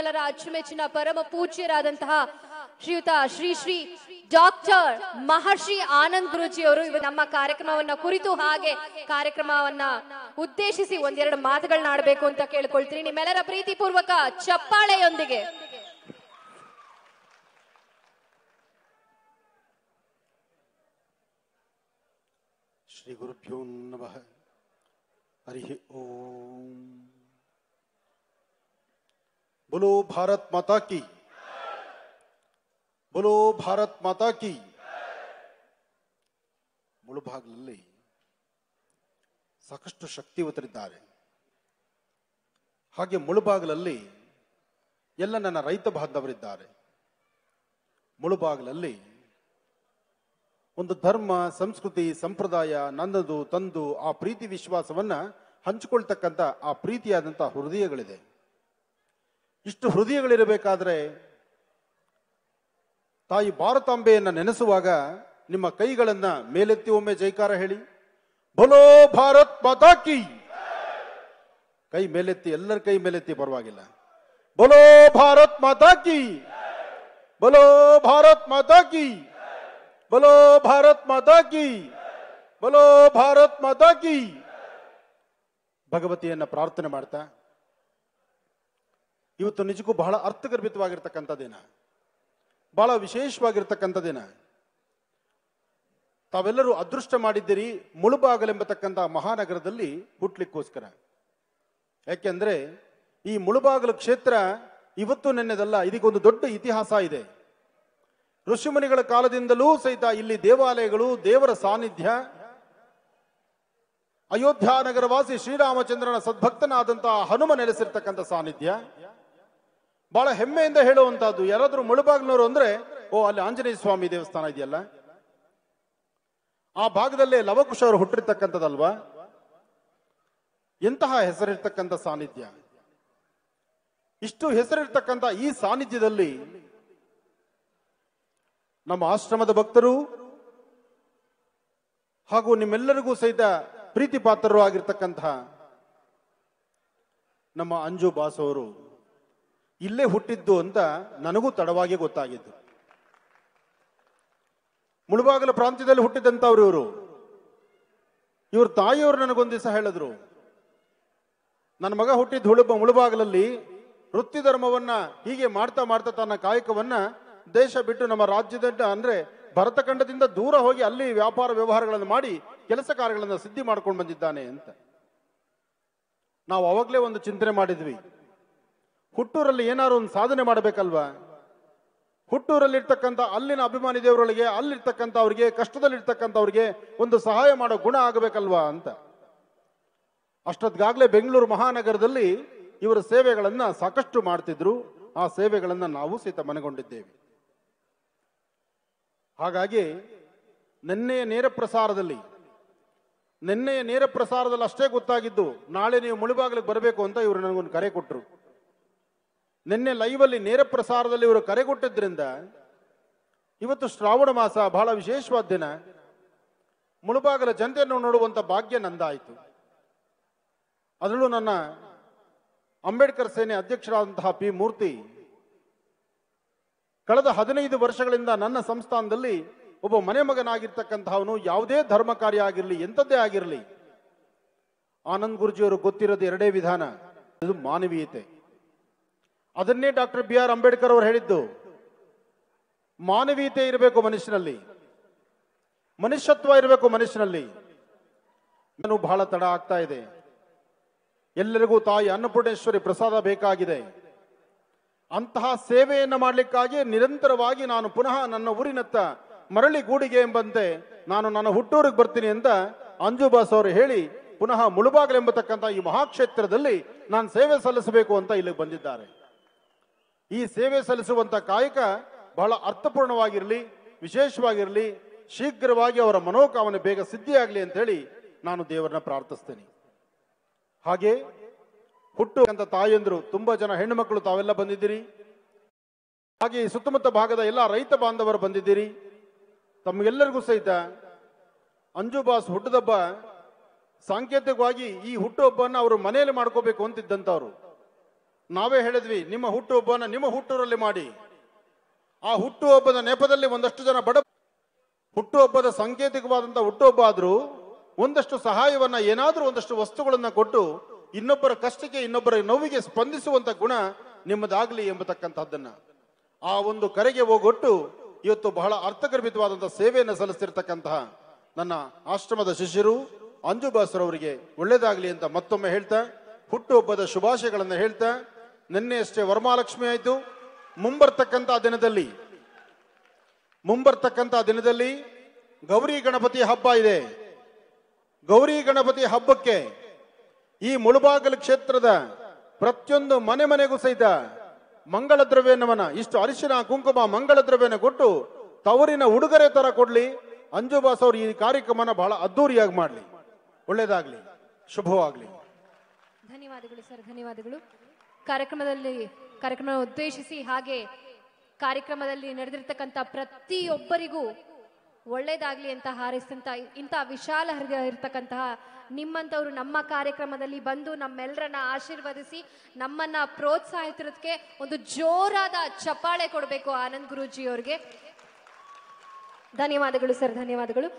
ಎಲ್ಲರ ಅಚ್ಚುಮೆಚ್ಚಿನ ಪರಮ ಪೂಜ್ಯರಾದಂತಹ ಶ್ರೀಯುತ ಶ್ರೀ ಶ್ರೀ ಡಾಕ್ಟರ್ ಮಹರ್ಷಿ ಆನಂದ್ ಗುರುಜಿ ಅವರು ನಮ್ಮ ಕಾರ್ಯಕ್ರಮವನ್ನ ಕುರಿತು ಹಾಗೆ ಕಾರ್ಯಕ್ರಮವನ್ನ ಉದ್ದೇಶಿಸಿ ಒಂದೆರಡು ಮಾತುಗಳನ್ನ ಆಡಬೇಕು ಅಂತ ಕೇಳ್ಕೊಳ್ತೀನಿ ನಿಮ್ಮೆಲ್ಲರ ಪ್ರೀತಿಪೂರ್ವಕ ಚಪ್ಪಾಳೆಯೊಂದಿಗೆ ಶ್ರೀ ಗುರುಭ್ಯೋ ನಮಃ ಹರಿ ಓಂ बोलो भारत माता की बोलो भारत माता की ಸಾಕಷ್ಟು ಶಕ್ತಿವಂತರಿದ್ದಾರೆ ಹಾಗೆ ಮುಳುಬಾಗಲಲ್ಲಿ ಎಲ್ಲ ನನ್ನ ರೈತ ಬಾಂಧವರಿದ್ದಾರೆ ಮುಳುಬಾಗಲಲ್ಲಿ ಒಂದು ಧರ್ಮ ಸಂಸ್ಕೃತಿ ಸಂಪ್ರದಾಯ ನನ್ನದು ತಂದು ಆ ಪ್ರೀತಿ ವಿಶ್ವಾಸವನ್ನ ಹಂಚಿಕೊಳ್ತಕ್ಕಂಥ ಆ ಪ್ರೀತಿಯಾದಂತಹ ಹೃದಯಗಳಿದೆ ಇಷ್ಟು ಹೃದಯಗಳಿರಬೇಕಾದ್ರೆ ತಾಯಿ ಭಾರತಾಂಬೆಯನ್ನ ನೆನೆಸುವಾಗ ನಿಮ್ಮ ಕೈಗಳನ್ನು ಮೇಲೆತ್ತಿ ಒಮ್ಮೆ ಜೈಕಾರ ಹೇಳಿ ಬಲೋ ಭಾರತ್ ಮಾತಾಕಿ ಕೈ ಮೇಲೆತ್ತಿ ಎಲ್ಲರ ಕೈ ಮೇಲೆತ್ತಿ ಪರವಾಗಿಲ್ಲ ಬಲೋ ಭಾರತ್ ಮಾತಾಕಿ ಬಲೋ ಭಾರತ್ ಮಾತಾಕಿ ಬಲೋ ಭಾರತ್ ಮಾತಾಕಿ ಬಲೋ ಭಾರತ್ ಮಾತಾಕಿ ಭಗವತಿಯನ್ನ ಪ್ರಾರ್ಥನೆ ಮಾಡ್ತಾ ಇವತ್ತು ನಿಜಕ್ಕೂ ಬಹಳ ಅರ್ಥಗರ್ಭಿತವಾಗಿರ್ತಕ್ಕಂಥ ದಿನ ಬಹಳ ವಿಶೇಷವಾಗಿರ್ತಕ್ಕಂಥ ದಿನ ತಾವೆಲ್ಲರೂ ಅದೃಷ್ಟ ಮಾಡಿದ್ದೀರಿ ಮುಳುಬಾಗಲೆಂಬತಕ್ಕಂಥ ಮಹಾನಗರದಲ್ಲಿ ಹುಟ್ಟಲಿಕ್ಕೋಸ್ಕರ ಯಾಕೆಂದ್ರೆ ಈ ಮುಳುಬಾಗಲು ಕ್ಷೇತ್ರ ಇವತ್ತು ನೆನ್ನೆದಲ್ಲ ಇದಕ್ಕೊಂದು ದೊಡ್ಡ ಇತಿಹಾಸ ಇದೆ ಋಷಿಮುನಿಗಳ ಕಾಲದಿಂದಲೂ ಸಹಿತ ಇಲ್ಲಿ ದೇವಾಲಯಗಳು ದೇವರ ಸಾನ್ನಿಧ್ಯ ಅಯೋಧ್ಯ ನಗರವಾಸಿ ಶ್ರೀರಾಮಚಂದ್ರನ ಸದ್ಭಕ್ತನಾದಂತಹ ಹನುಮ ನೆಲೆಸಿರ್ತಕ್ಕಂಥ ಸಾನ್ನಿಧ್ಯ ಬಹಳ ಹೆಮ್ಮೆಯಿಂದ ಹೇಳುವಂತಹದ್ದು ಯಾರಾದರೂ ಮುಳುಬಾಗ್ನವರು ಅಂದ್ರೆ ಓ ಅಲ್ಲಿ ಆಂಜನೇಯ ಸ್ವಾಮಿ ದೇವಸ್ಥಾನ ಇದೆಯಲ್ಲ ಆ ಭಾಗದಲ್ಲೇ ಲವಕುಶ ಅವರು ಹುಟ್ಟಿರ್ತಕ್ಕಂಥದ್ದಲ್ವಾ ಎಂತಹ ಹೆಸರಿರ್ತಕ್ಕಂಥ ಸಾನ್ನಿಧ್ಯ ಇಷ್ಟು ಹೆಸರಿರ್ತಕ್ಕಂಥ ಈ ಸಾನ್ನಿಧ್ಯದಲ್ಲಿ ನಮ್ಮ ಆಶ್ರಮದ ಭಕ್ತರು ಹಾಗೂ ನಿಮ್ಮೆಲ್ಲರಿಗೂ ಸಹಿತ ಪ್ರೀತಿ ಪಾತ್ರರು ಆಗಿರ್ತಕ್ಕಂತಹ ನಮ್ಮ ಅಂಜು ಬಾಸವರು ಇಲ್ಲೇ ಹುಟ್ಟಿದ್ದು ಅಂತ ನನಗೂ ತಡವಾಗಿ ಗೊತ್ತಾಗಿದ್ದು ಮುಳುಬಾಗಲ ಪ್ರಾಂತ್ಯದಲ್ಲಿ ಹುಟ್ಟಿದಂಥವ್ರು ಇವರು ಇವ್ರ ತಾಯಿಯವರು ನನಗೊಂದು ದಿವಸ ಹೇಳಿದ್ರು ನನ್ನ ಮಗ ಹುಟ್ಟಿದ್ದು ಹುಳುಬ ಮುಳುಬಾಗಲಲ್ಲಿ ವೃತ್ತಿ ಧರ್ಮವನ್ನ ಹೀಗೆ ಮಾಡ್ತಾ ಮಾಡ್ತಾ ತನ್ನ ಕಾಯಕವನ್ನ ದೇಶ ಬಿಟ್ಟು ನಮ್ಮ ರಾಜ್ಯದ ಅಂದ್ರೆ ಭರತಖಂಡದಿಂದ ದೂರ ಹೋಗಿ ಅಲ್ಲಿ ವ್ಯಾಪಾರ ವ್ಯವಹಾರಗಳನ್ನು ಮಾಡಿ ಕೆಲಸ ಕಾರ್ಯಗಳನ್ನು ಸಿದ್ಧಿ ಮಾಡ್ಕೊಂಡು ಬಂದಿದ್ದಾನೆ ಅಂತ ನಾವು ಅವಾಗಲೇ ಒಂದು ಚಿಂತನೆ ಮಾಡಿದ್ವಿ ಹುಟ್ಟೂರಲ್ಲಿ ಏನಾದ್ರು ಒಂದು ಸಾಧನೆ ಮಾಡಬೇಕಲ್ವಾ ಹುಟ್ಟೂರಲ್ಲಿರ್ತಕ್ಕಂಥ ಅಲ್ಲಿನ ಅಭಿಮಾನಿ ದೇವರೊಳಗೆ ಅಲ್ಲಿರ್ತಕ್ಕಂಥ ಅವರಿಗೆ ಕಷ್ಟದಲ್ಲಿರ್ತಕ್ಕಂಥವ್ರಿಗೆ ಒಂದು ಸಹಾಯ ಮಾಡೋ ಗುಣ ಆಗಬೇಕಲ್ವಾ ಅಂತ ಅಷ್ಟೊತ್ತಿಗಾಗಲೇ ಬೆಂಗಳೂರು ಮಹಾನಗರದಲ್ಲಿ ಇವರ ಸೇವೆಗಳನ್ನು ಸಾಕಷ್ಟು ಮಾಡ್ತಿದ್ರು ಆ ಸೇವೆಗಳನ್ನು ನಾವು ಸಹಿತ ಮನಗೊಂಡಿದ್ದೇವೆ ಹಾಗಾಗಿ ನಿನ್ನೆಯ ನೇರ ಪ್ರಸಾರದಲ್ಲಿ ನಿನ್ನೆಯ ನೇರ ಪ್ರಸಾರದಲ್ಲಿ ಅಷ್ಟೇ ಗೊತ್ತಾಗಿದ್ದು ನಾಳೆ ನೀವು ಮುಳುಬಾಗಿಲಿಗೆ ಬರಬೇಕು ಅಂತ ಇವರು ನನಗೊಂದು ಕರೆ ಕೊಟ್ಟರು ನಿನ್ನೆ ಲೈವಲ್ಲಿ ನೇರ ಪ್ರಸಾರದಲ್ಲಿ ಇವರು ಕೊಟ್ಟಿದ್ದರಿಂದ ಇವತ್ತು ಶ್ರಾವಣ ಮಾಸ ಬಹಳ ವಿಶೇಷವಾದ ದಿನ ಮುಳುಬಾಗಲ ಜನತೆಯನ್ನು ನೋಡುವಂಥ ಭಾಗ್ಯ ನಂದಾಯಿತು ಅದರಲ್ಲೂ ನನ್ನ ಅಂಬೇಡ್ಕರ್ ಸೇನೆ ಅಧ್ಯಕ್ಷರಾದಂತಹ ಪಿ ಮೂರ್ತಿ ಕಳೆದ ಹದಿನೈದು ವರ್ಷಗಳಿಂದ ನನ್ನ ಸಂಸ್ಥಾನದಲ್ಲಿ ಒಬ್ಬ ಮನೆ ಮಗನಾಗಿರ್ತಕ್ಕಂಥವನು ಯಾವುದೇ ಧರ್ಮ ಕಾರ್ಯ ಆಗಿರಲಿ ಎಂಥದ್ದೇ ಆಗಿರಲಿ ಆನಂದ್ ಗುರುಜಿಯವರು ಗೊತ್ತಿರೋದು ಎರಡೇ ವಿಧಾನ ಇದು ಮಾನವೀಯತೆ ಅದನ್ನೇ ಡಾಕ್ಟರ್ ಬಿ ಆರ್ ಅಂಬೇಡ್ಕರ್ ಅವರು ಹೇಳಿದ್ದು ಮಾನವೀಯತೆ ಇರಬೇಕು ಮನುಷ್ಯನಲ್ಲಿ ಮನುಷ್ಯತ್ವ ಇರಬೇಕು ಮನುಷ್ಯನಲ್ಲಿ ನಾನು ಬಹಳ ತಡ ಆಗ್ತಾ ಇದೆ ಎಲ್ಲರಿಗೂ ತಾಯಿ ಅನ್ನಪೂರ್ಣೇಶ್ವರಿ ಪ್ರಸಾದ ಬೇಕಾಗಿದೆ ಅಂತಹ ಸೇವೆಯನ್ನು ಮಾಡಲಿಕ್ಕಾಗಿ ನಿರಂತರವಾಗಿ ನಾನು ಪುನಃ ನನ್ನ ಊರಿನತ್ತ ಮರಳಿ ಗೂಡಿಗೆ ಎಂಬಂತೆ ನಾನು ನನ್ನ ಹುಟ್ಟೂರಿಗೆ ಬರ್ತೀನಿ ಅಂತ ಅಂಜುಬಾಸ್ ಅವರು ಹೇಳಿ ಪುನಃ ಮುಳುಬಾಗಲೆಂಬತಕ್ಕಂಥ ಈ ಮಹಾಕ್ಷೇತ್ರದಲ್ಲಿ ನಾನು ಸೇವೆ ಸಲ್ಲಿಸಬೇಕು ಅಂತ ಇಲ್ಲಿಗೆ ಬಂದಿದ್ದಾರೆ ಈ ಸೇವೆ ಸಲ್ಲಿಸುವಂತ ಕಾಯಕ ಬಹಳ ಅರ್ಥಪೂರ್ಣವಾಗಿರಲಿ ವಿಶೇಷವಾಗಿರಲಿ ಶೀಘ್ರವಾಗಿ ಅವರ ಮನೋಕಾಮನೆ ಬೇಗ ಸಿದ್ಧಿಯಾಗಲಿ ಅಂತ ಹೇಳಿ ನಾನು ದೇವರನ್ನ ಪ್ರಾರ್ಥಿಸ್ತೇನೆ ಹಾಗೆ ಹುಟ್ಟು ಅಂತ ತಾಯಂದ್ರು ತುಂಬಾ ಜನ ಹೆಣ್ಣು ಮಕ್ಕಳು ತಾವೆಲ್ಲ ಬಂದಿದ್ದೀರಿ ಹಾಗೆ ಸುತ್ತಮುತ್ತ ಭಾಗದ ಎಲ್ಲ ರೈತ ಬಾಂಧವರು ಬಂದಿದ್ದೀರಿ ತಮಗೆಲ್ಲರಿಗೂ ಸಹಿತ ಅಂಜುಬಾಸ್ ಹುಟ್ಟದಬ್ಬ ಸಾಂಕೇತಿಕವಾಗಿ ಈ ಹುಟ್ಟುಹಬ್ಬನ ಅವರು ಮನೆಯಲ್ಲಿ ಮಾಡ್ಕೋಬೇಕು ಅಂತಿದ್ದಂಥವ್ರು ನಾವೇ ಹೇಳಿದ್ವಿ ನಿಮ್ಮ ಹುಟ್ಟುಹಬ್ಬನ ನಿಮ್ಮ ಹುಟ್ಟೂರಲ್ಲಿ ಮಾಡಿ ಆ ಹುಟ್ಟುಹಬ್ಬದ ನೆಪದಲ್ಲಿ ಒಂದಷ್ಟು ಜನ ಬಡ ಹುಟ್ಟುಹಬ್ಬದ ಸಾಂಕೇತಿಕವಾದಂಥ ಹುಟ್ಟುಹಬ್ಬ ಆದರೂ ಒಂದಷ್ಟು ಸಹಾಯವನ್ನು ಏನಾದರೂ ಒಂದಷ್ಟು ವಸ್ತುಗಳನ್ನು ಕೊಟ್ಟು ಇನ್ನೊಬ್ಬರ ಕಷ್ಟಕ್ಕೆ ಇನ್ನೊಬ್ಬರ ನೋವಿಗೆ ಸ್ಪಂದಿಸುವಂಥ ಗುಣ ನಿಮ್ಮದಾಗಲಿ ಎಂಬತಕ್ಕಂಥದ್ದನ್ನು ಆ ಒಂದು ಕರೆಗೆ ಹೋಗೊಟ್ಟು ಇವತ್ತು ಬಹಳ ಅರ್ಥಗರ್ಭಿತವಾದಂಥ ಸೇವೆಯನ್ನು ಸಲ್ಲಿಸಿರ್ತಕ್ಕಂತಹ ನನ್ನ ಆಶ್ರಮದ ಶಿಷ್ಯರು ಅಂಜುಬಾಸರವರಿಗೆ ಒಳ್ಳೆಯದಾಗಲಿ ಅಂತ ಮತ್ತೊಮ್ಮೆ ಹೇಳ್ತಾ ಹುಟ್ಟುಹಬ್ಬದ ಶುಭಾಶಯಗಳನ್ನು ಹೇಳ್ತಾ ನಿನ್ನೆ ಅಷ್ಟೇ ವರಮಹಾಲಕ್ಷ್ಮಿ ಆಯ್ತು ಮುಂಬರ್ತಕ್ಕಂಥ ದಿನದಲ್ಲಿ ಮುಂಬರ್ತಕ್ಕಂಥ ದಿನದಲ್ಲಿ ಗೌರಿ ಗಣಪತಿ ಹಬ್ಬ ಇದೆ ಗೌರಿ ಗಣಪತಿ ಹಬ್ಬಕ್ಕೆ ಈ ಮುಳುಬಾಗಲು ಕ್ಷೇತ್ರದ ಪ್ರತಿಯೊಂದು ಮನೆ ಮನೆಗೂ ಸಹಿತ ಮಂಗಳ ದ್ರವ್ಯನವನ ಇಷ್ಟು ಅರಿಶಿನ ಕುಂಕುಮ ಮಂಗಳ ದ್ರವ್ಯನ ಕೊಟ್ಟು ತವರಿನ ಉಡುಗೊರೆ ತರ ಕೊಡ್ಲಿ ಅಂಜುಬಾಸ್ ಅವರು ಈ ಕಾರ್ಯಕ್ರಮನ ಬಹಳ ಅದ್ದೂರಿಯಾಗಿ ಮಾಡಲಿ ಒಳ್ಳೇದಾಗ್ಲಿ ಶುಭವಾಗ್ಲಿ ಧನ್ಯವಾದಗಳು ಸರ್ ಧನ್ಯವಾದಗಳು ಕಾರ್ಯಕ್ರಮದಲ್ಲಿ ಕಾರ್ಯಕ್ರಮ ಉದ್ದೇಶಿಸಿ ಹಾಗೆ ಕಾರ್ಯಕ್ರಮದಲ್ಲಿ ನಡೆದಿರ್ತಕ್ಕಂಥ ಪ್ರತಿಯೊಬ್ಬರಿಗೂ ಒಳ್ಳೇದಾಗ್ಲಿ ಅಂತ ಹಾರೈಸಿದಂಥ ಇಂಥ ವಿಶಾಲ ಹೃದಯ ಇರತಕ್ಕಂತಹ ನಿಮ್ಮಂಥವ್ರು ನಮ್ಮ ಕಾರ್ಯಕ್ರಮದಲ್ಲಿ ಬಂದು ನಮ್ಮೆಲ್ಲರನ್ನ ಆಶೀರ್ವದಿಸಿ ನಮ್ಮನ್ನ ಪ್ರೋತ್ಸಾಹಿಸಿರೋದಕ್ಕೆ ಒಂದು ಜೋರಾದ ಚಪ್ಪಾಳೆ ಕೊಡಬೇಕು ಆನಂದ್ ಗುರೂಜಿಯವ್ರಿಗೆ ಧನ್ಯವಾದಗಳು ಸರ್ ಧನ್ಯವಾದಗಳು